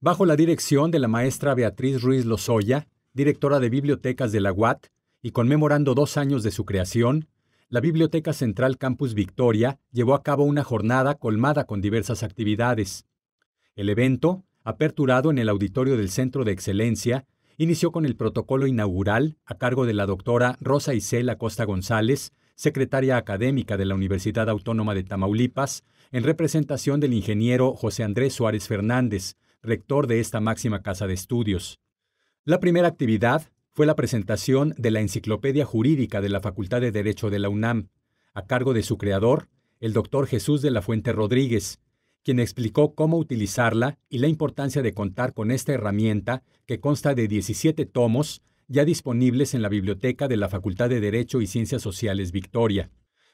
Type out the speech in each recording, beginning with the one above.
bajo la dirección de la maestra Beatriz Ruiz Lozoya, directora de bibliotecas de la UAT, y conmemorando dos años de su creación, la Biblioteca Central Campus Victoria llevó a cabo una jornada colmada con diversas actividades. El evento, aperturado en el auditorio del Centro de Excelencia, inició con el protocolo inaugural a cargo de la doctora Rosa Isela Costa González, secretaria académica de la Universidad Autónoma de Tamaulipas, en representación del ingeniero José Andrés Suárez Fernández, rector de esta máxima casa de estudios. La primera actividad fue la presentación de la Enciclopedia Jurídica de la Facultad de Derecho de la UNAM, a cargo de su creador, el doctor Jesús de la Fuente Rodríguez, quien explicó cómo utilizarla y la importancia de contar con esta herramienta que consta de 17 tomos ya disponibles en la biblioteca de la Facultad de Derecho y Ciencias Sociales Victoria.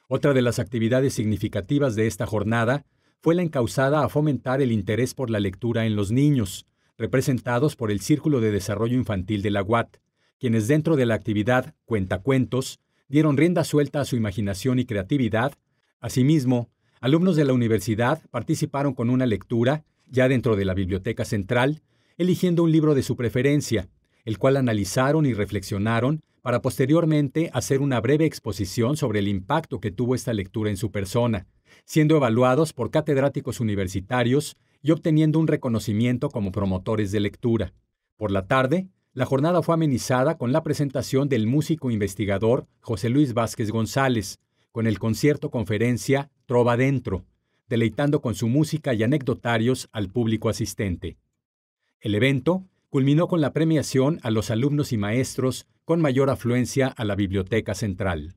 Otra de las actividades significativas de esta jornada fue la encausada a fomentar el interés por la lectura en los niños, representados por el Círculo de Desarrollo Infantil de la UAT, quienes dentro de la actividad Cuentacuentos dieron rienda suelta a su imaginación y creatividad. Asimismo, alumnos de la universidad participaron con una lectura, ya dentro de la biblioteca central, eligiendo un libro de su preferencia, el cual analizaron y reflexionaron para posteriormente hacer una breve exposición sobre el impacto que tuvo esta lectura en su persona, siendo evaluados por catedráticos universitarios y obteniendo un reconocimiento como promotores de lectura. Por la tarde, la jornada fue amenizada con la presentación del músico investigador José Luis Vázquez González, con el concierto conferencia Trova Dentro, deleitando con su música y anecdotarios al público asistente. El evento culminó con la premiación a los alumnos y maestros con mayor afluencia a la Biblioteca Central.